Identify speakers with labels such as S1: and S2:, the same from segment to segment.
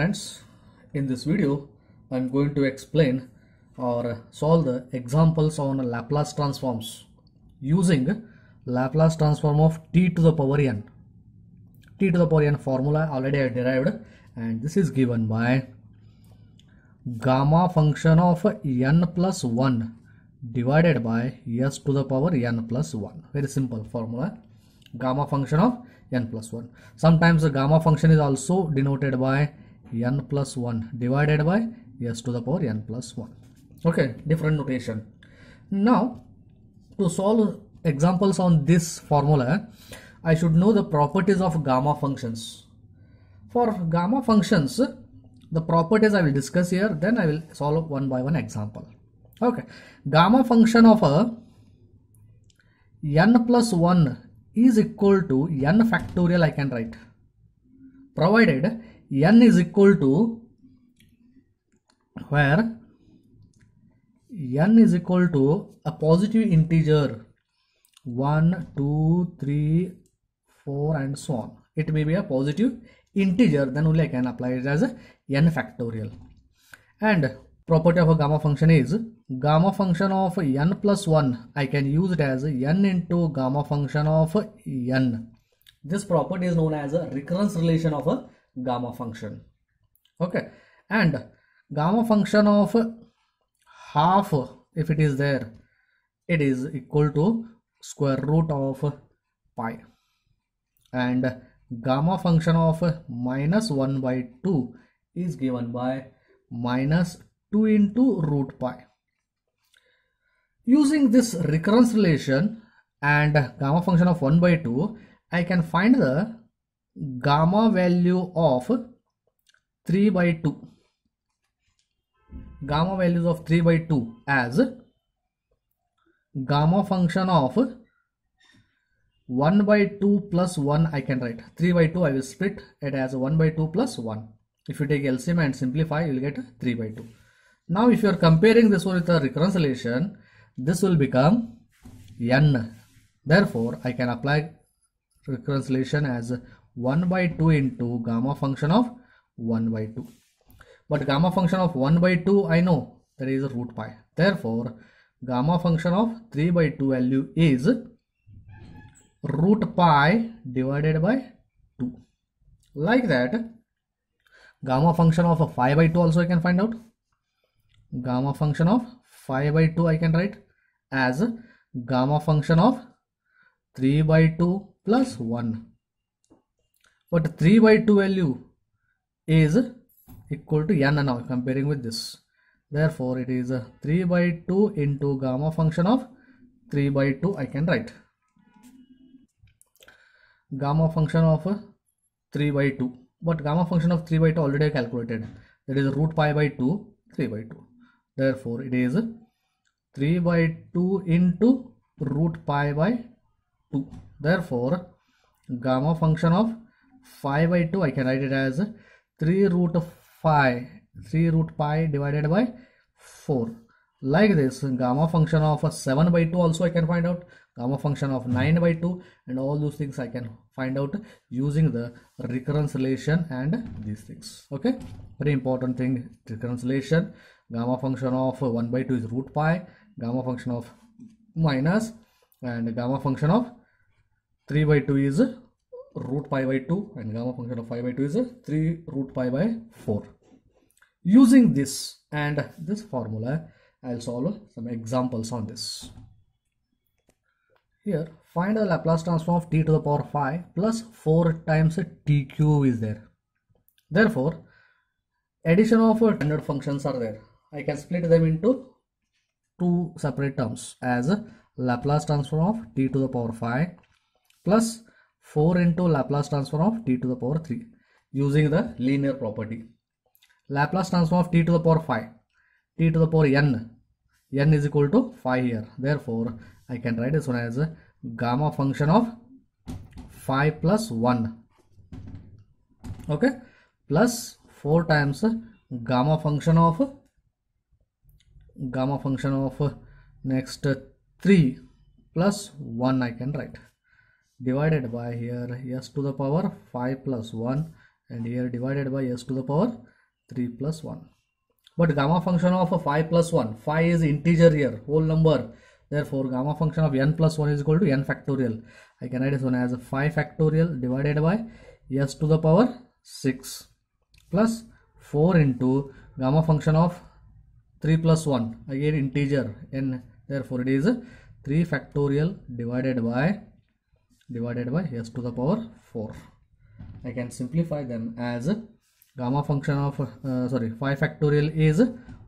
S1: friends in this video I'm going to explain or solve the examples on Laplace transforms using Laplace transform of t to the power n t to the power n formula already I derived and this is given by gamma function of n plus 1 divided by s to the power n plus 1 very simple formula gamma function of n plus 1 sometimes the gamma function is also denoted by n plus 1 divided by s to the power n plus 1 okay different notation now to solve examples on this formula I should know the properties of gamma functions for gamma functions the properties I will discuss here then I will solve one by one example okay gamma function of a n plus 1 is equal to n factorial I can write provided n is equal to where n is equal to a positive integer 1 2 3 4 and so on it may be a positive integer then only i can apply it as a n factorial and property of a gamma function is gamma function of n plus 1 i can use it as n into gamma function of n this property is known as a recurrence relation of a gamma function okay and gamma function of half if it is there it is equal to square root of pi and gamma function of minus 1 by 2 is given by minus 2 into root pi using this recurrence relation and gamma function of 1 by 2 I can find the gamma value of 3 by 2 gamma values of 3 by 2 as gamma function of 1 by 2 plus 1 I can write 3 by 2 I will split it as 1 by 2 plus 1 if you take LCM and simplify you will get 3 by 2 now if you are comparing this one with the recurrence relation this will become n therefore I can apply recurrence relation as 1 by 2 into gamma function of 1 by 2 but gamma function of 1 by 2 I know that is root pi therefore gamma function of 3 by 2 value is root pi divided by 2 like that gamma function of 5 by 2 also I can find out gamma function of 5 by 2 I can write as gamma function of 3 by 2 plus 1 but 3 by 2 value is equal to n now comparing with this therefore it is 3 by 2 into gamma function of 3 by 2 I can write gamma function of 3 by 2 but gamma function of 3 by 2 already calculated that is root pi by 2 3 by 2 therefore it is 3 by 2 into root pi by 2 therefore gamma function of 5 by 2 I can write it as 3 root of 5 3 root pi divided by 4 like this gamma function of 7 by 2 also I can find out gamma function of 9 by 2 and all those things I can find out using the recurrence relation and these things okay very important thing recurrence relation gamma function of 1 by 2 is root pi gamma function of minus and gamma function of 3 by 2 is root pi by 2 and gamma function of pi by 2 is a 3 root pi by 4. Using this and this formula, I'll solve some examples on this. Here, find the Laplace transform of t to the power 5 plus 4 times t cube is there. Therefore, addition of standard functions are there. I can split them into two separate terms as Laplace transform of t to the power 5 plus 4 into Laplace transform of t to the power 3 using the linear property. Laplace transform of t to the power 5, t to the power n, n is equal to 5 here. Therefore, I can write this one as a gamma function of 5 plus 1, okay, plus 4 times gamma function of gamma function of next 3 plus 1 I can write divided by here s to the power 5 plus 1 and here divided by s to the power 3 plus 1 but gamma function of 5 plus 1 5 is integer here whole number therefore gamma function of n plus 1 is equal to n factorial i can write this one as 5 factorial divided by s to the power 6 plus 4 into gamma function of 3 plus 1 again integer n therefore it is 3 factorial divided by divided by s to the power 4. I can simplify them as gamma function of uh, sorry 5 factorial is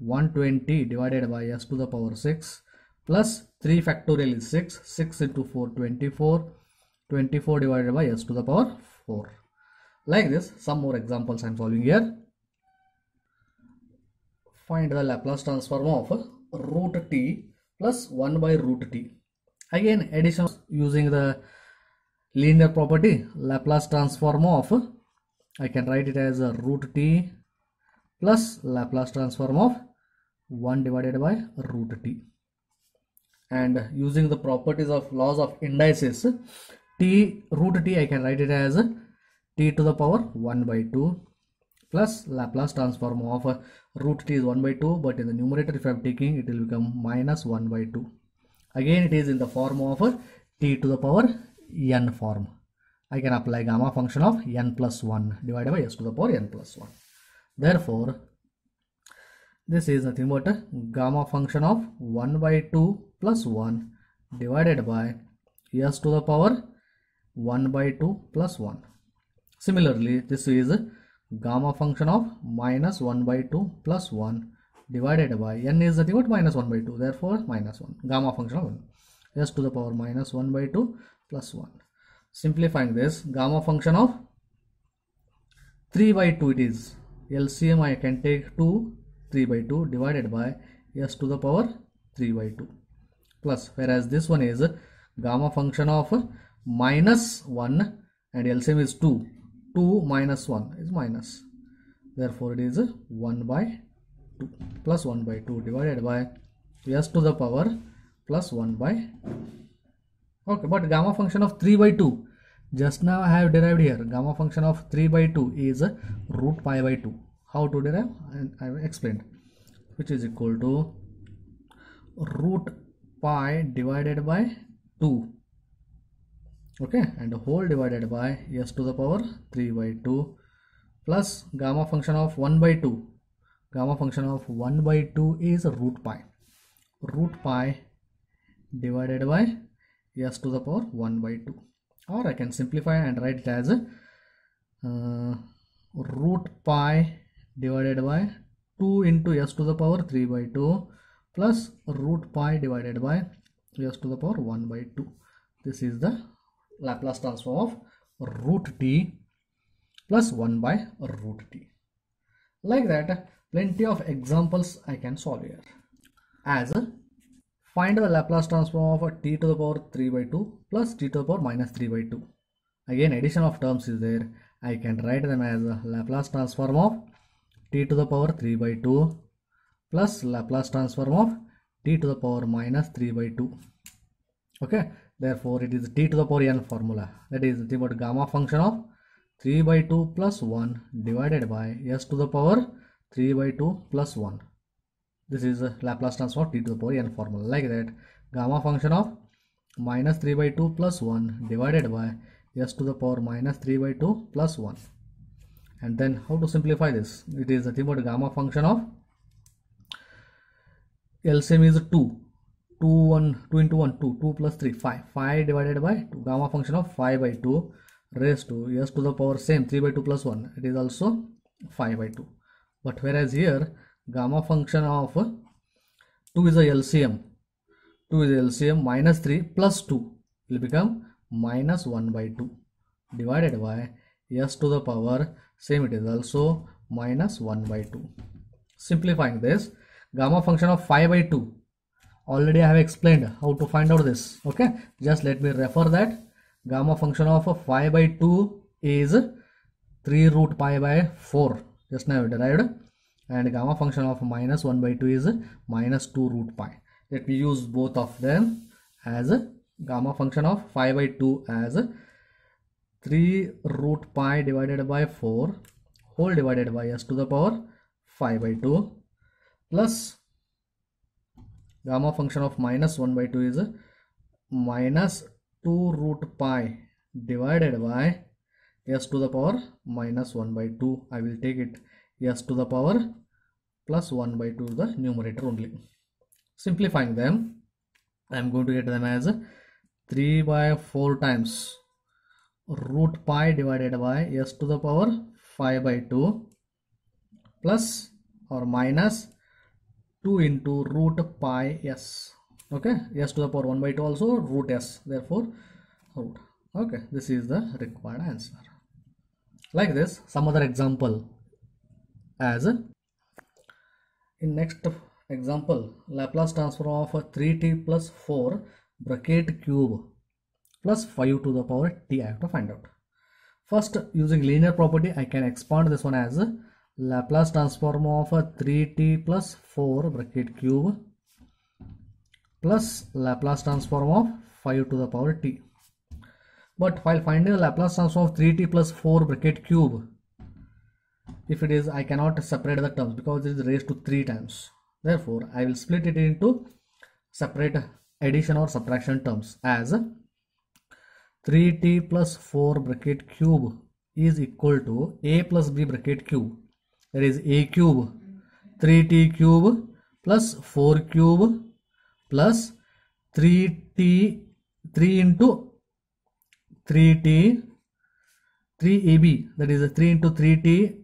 S1: 120 divided by s to the power 6 plus 3 factorial is 6 6 into 4 24 24 divided by s to the power 4 like this some more examples i'm solving here find the laplace transform of root t plus 1 by root t again addition using the linear property Laplace transform of I can write it as root t plus Laplace transform of 1 divided by root t and using the properties of laws of indices t root t I can write it as t to the power 1 by 2 plus Laplace transform of root t is 1 by 2 but in the numerator if I am taking it will become minus 1 by 2 again it is in the form of t to the power n form. I can apply gamma function of n plus 1 divided by s to the power n plus 1. Therefore, this is nothing but gamma function of 1 by 2 plus 1 divided by s to the power 1 by 2 plus 1. Similarly, this is gamma function of minus 1 by 2 plus 1 divided by n is nothing but minus 1 by 2 therefore minus 1 gamma function of 1 s to the power minus 1 by 2 plus 1 simplifying this gamma function of 3 by 2 it is LCM I can take 2 3 by 2 divided by s to the power 3 by 2 plus whereas this one is gamma function of minus 1 and LCM is 2 2 minus 1 is minus therefore it is 1 by 2 plus 1 by 2 divided by s to the power plus 1 by 2 okay but gamma function of 3 by 2 just now i have derived here gamma function of 3 by 2 is root pi by 2 how to derive and i have explained which is equal to root pi divided by 2 okay and the whole divided by s to the power 3 by 2 plus gamma function of 1 by 2 gamma function of 1 by 2 is root pi root pi divided by s to the power 1 by 2 or I can simplify and write it as uh, root pi divided by 2 into s to the power 3 by 2 plus root pi divided by s to the power 1 by 2 this is the Laplace transform of root t plus 1 by root t like that plenty of examples I can solve here as Find the Laplace transform of t to the power 3 by 2 plus t to the power minus 3 by 2. Again addition of terms is there. I can write them as Laplace transform of t to the power 3 by 2 plus Laplace transform of t to the power minus 3 by 2. Okay, therefore it is t to the power n formula. That is the but gamma function of 3 by 2 plus 1 divided by s to the power 3 by 2 plus 1 this is Laplace transform t to the power n formula like that gamma function of minus 3 by 2 plus 1 divided by s to the power minus 3 by 2 plus 1 and then how to simplify this it is nothing but gamma function of LCM is 2 2 1 2 into 1 2 2 plus 3 5 5 divided by 2 gamma function of 5 by 2 raised to s to the power same 3 by 2 plus 1 it is also 5 by 2 but whereas here gamma function of 2 is a LCM 2 is LCM minus 3 plus 2 will become minus 1 by 2 divided by s to the power same it is also minus 1 by 2 simplifying this gamma function of 5 by 2 already I have explained how to find out this okay just let me refer that gamma function of 5 by 2 is 3 root pi by 4 just now derived and gamma function of minus 1 by 2 is minus 2 root pi let me use both of them as a gamma function of 5 by 2 as 3 root pi divided by 4 whole divided by s to the power 5 by 2 plus gamma function of minus 1 by 2 is minus 2 root pi divided by s to the power minus 1 by 2 I will take it s to the power plus 1 by 2 the numerator only simplifying them i am going to get them as 3 by 4 times root pi divided by s to the power 5 by 2 plus or minus 2 into root pi s okay s to the power 1 by 2 also root s therefore root okay this is the required answer like this some other example as in next example Laplace transform of 3t plus 4 bracket cube plus 5 to the power t I have to find out. First using linear property I can expand this one as Laplace transform of 3t plus 4 bracket cube plus Laplace transform of 5 to the power t. But while finding the Laplace transform of 3t plus 4 bracket cube if it is I cannot separate the terms because it is raised to 3 times therefore I will split it into separate addition or subtraction terms as 3t plus 4 bracket cube is equal to a plus b bracket cube that is a cube 3t cube plus 4 cube plus 3t 3 into 3t 3ab that is 3 into 3t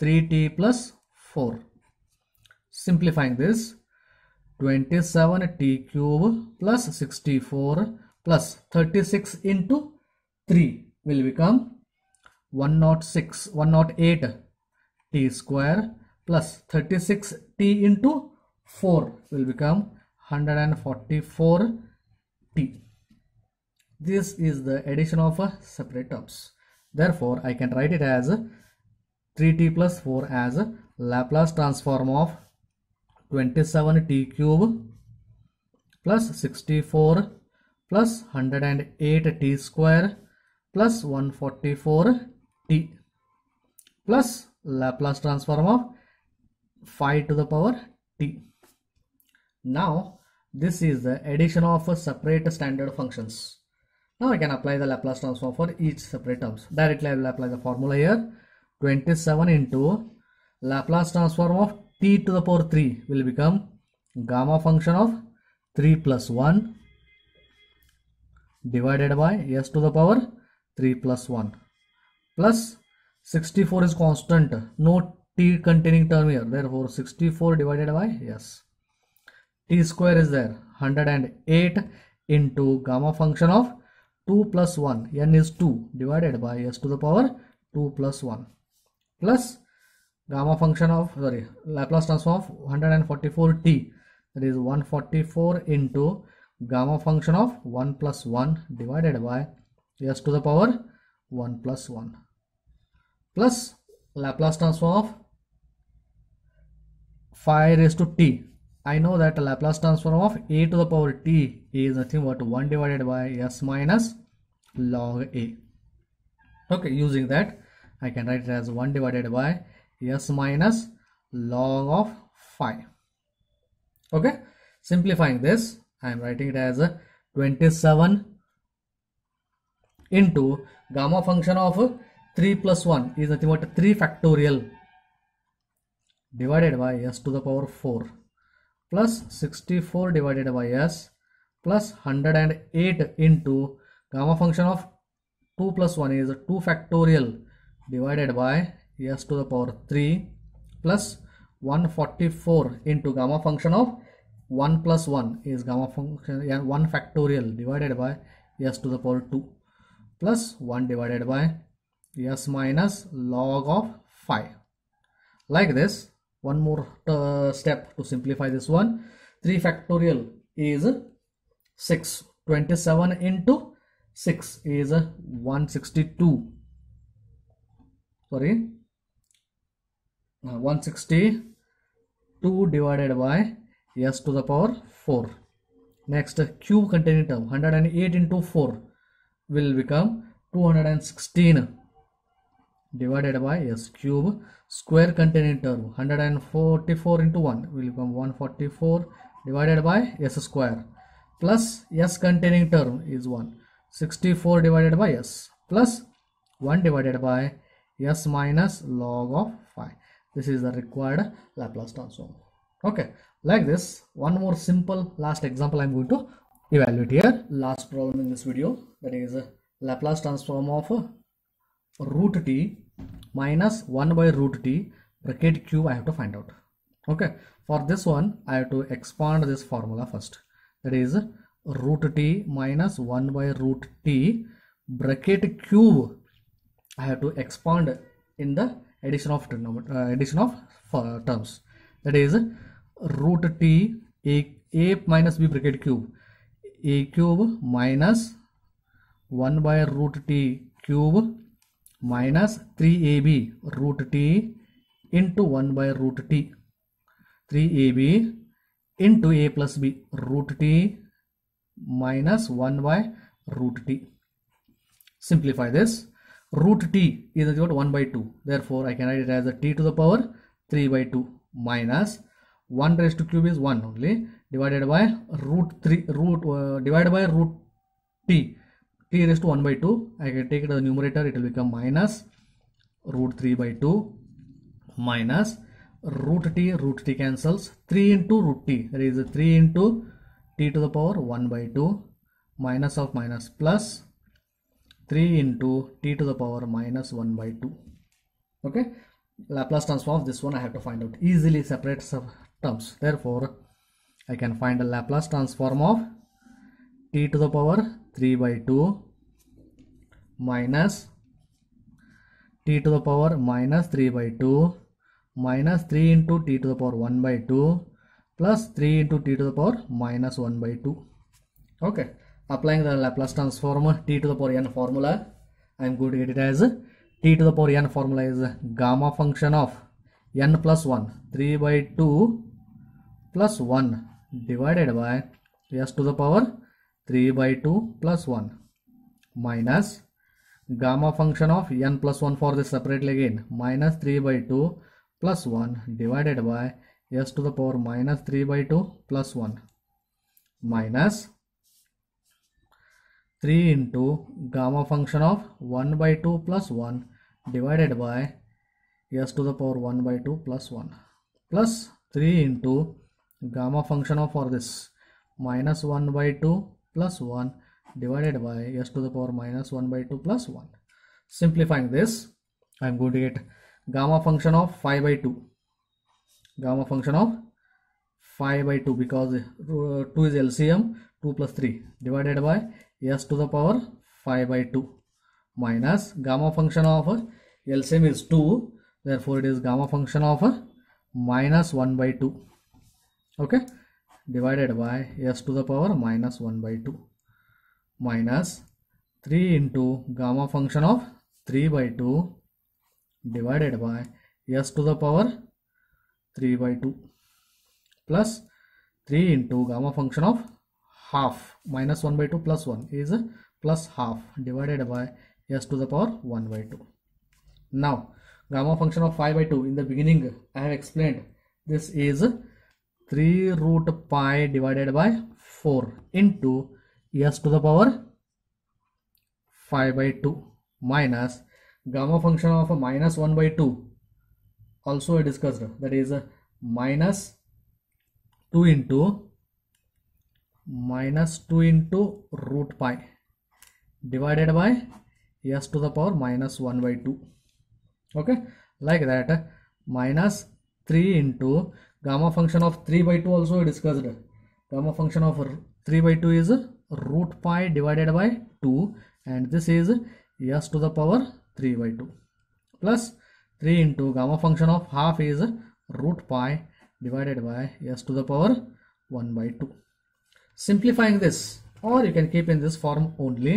S1: 3t plus 4. Simplifying this, 27t cube plus 64 plus 36 into 3 will become 106, 108 t square plus 36 t into 4 will become 144 t. This is the addition of separate terms. Therefore, I can write it as 3t plus 4 as Laplace transform of 27t cube plus 64 plus 108t square plus 144t plus Laplace transform of 5 to the power t. Now this is the addition of a separate standard functions. Now I can apply the Laplace transform for each separate terms. Directly I will apply the formula here. 27 into Laplace transform of t to the power 3 will become gamma function of 3 plus 1 divided by s to the power 3 plus 1 plus 64 is constant no t containing term here therefore 64 divided by s t square is there 108 into gamma function of 2 plus 1 n is 2 divided by s to the power 2 plus 1 plus gamma function of sorry Laplace transform of 144t that is 144 into gamma function of 1 plus 1 divided by s to the power 1 plus 1 plus Laplace transform of phi raised to t. I know that Laplace transform of a to the power t is nothing but 1 divided by s minus log a. Okay, using that I can write it as 1 divided by s minus log of phi. Okay, simplifying this, I am writing it as 27 into gamma function of 3 plus 1 is nothing but 3 factorial divided by s to the power 4 plus 64 divided by s plus 108 into gamma function of 2 plus 1 is 2 factorial divided by s to the power 3 plus 144 into gamma function of 1 plus 1 is gamma function 1 factorial divided by s to the power 2 plus 1 divided by s minus log of 5 like this one more uh, step to simplify this one 3 factorial is 6 27 into 6 is 162 sorry 162 divided by s to the power 4 next cube containing term 108 into 4 will become 216 divided by s cube square containing term 144 into 1 will become 144 divided by s square plus s containing term is 1 64 divided by s plus 1 divided by s minus log of phi this is the required laplace transform okay like this one more simple last example i'm going to evaluate here last problem in this video that is uh, laplace transform of uh, root t minus 1 by root t bracket q i have to find out okay for this one i have to expand this formula first that is root t minus 1 by root t bracket cube I have to expand in the addition of uh, addition of uh, terms that is root t a, a minus b bracket cube a cube minus 1 by root t cube minus 3ab root t into 1 by root t 3ab into a plus b root t minus 1 by root t simplify this root t is equal to 1 by 2. Therefore, I can write it as a t to the power 3 by 2 minus 1 raised to cube is 1 only divided by root 3 root uh, divided by root t t raised to 1 by 2 I can take it as the numerator it will become minus root 3 by 2 minus root t root t cancels 3 into root t there is a 3 into t to the power 1 by 2 minus of minus plus 3 into t to the power minus 1 by 2 okay Laplace of this one I have to find out easily separate sub terms therefore I can find the Laplace transform of t to the power 3 by 2 minus t to the power minus 3 by 2 minus 3 into t to the power 1 by 2 plus 3 into t to the power minus 1 by 2 okay Applying the Laplace transform t to the power n formula, I am going to get it as t to the power n formula is gamma function of n plus 1 3 by 2 plus 1 divided by s to the power 3 by 2 plus 1 minus gamma function of n plus 1 for this separately again minus 3 by 2 plus 1 divided by s to the power minus 3 by 2 plus 1 minus 3 into gamma function of 1 by 2 plus 1 divided by s to the power 1 by 2 plus 1 plus 3 into gamma function of for this minus 1 by 2 plus 1 divided by s to the power minus 1 by 2 plus 1 simplifying this i am going to get gamma function of 5 by 2 gamma function of 5 by 2 because uh, 2 is lcm 2 plus 3 divided by s to the power 5 by 2 minus gamma function of LCM is 2 therefore it is gamma function of minus 1 by 2 okay divided by s to the power minus 1 by 2 minus 3 into gamma function of 3 by 2 divided by s to the power 3 by 2 plus 3 into gamma function of half minus 1 by 2 plus 1 is plus half divided by s to the power 1 by 2. Now gamma function of 5 by 2 in the beginning I have explained this is 3 root pi divided by 4 into s to the power 5 by 2 minus gamma function of minus 1 by 2 also I discussed that is minus 2 into minus 2 into root pi divided by s to the power minus 1 by 2 okay like that minus 3 into gamma function of 3 by 2 also discussed gamma function of 3 by 2 is root pi divided by 2 and this is s to the power 3 by 2 plus 3 into gamma function of half is root pi divided by s to the power 1 by 2 simplifying this or you can keep in this form only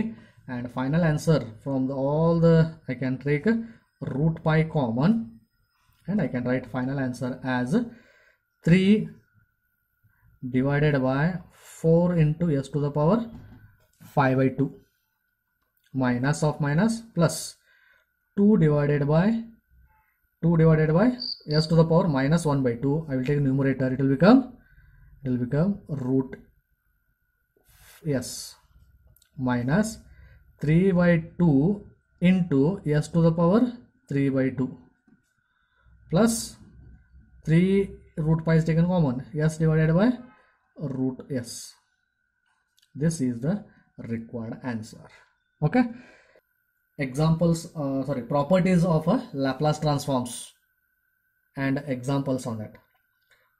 S1: and final answer from the, all the I can take root pi common and I can write final answer as 3 divided by 4 into s to the power 5 by 2 minus of minus plus 2 divided by 2 divided by s to the power minus 1 by 2 I will take numerator it will become it will become root s minus 3 by 2 into s to the power 3 by 2 plus 3 root pi is taken common s divided by root s this is the required answer okay examples uh, sorry properties of a uh, laplace transforms and examples on it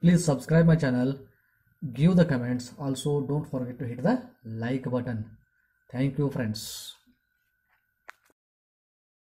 S1: please subscribe my channel give the comments also don't forget to hit the like button thank you friends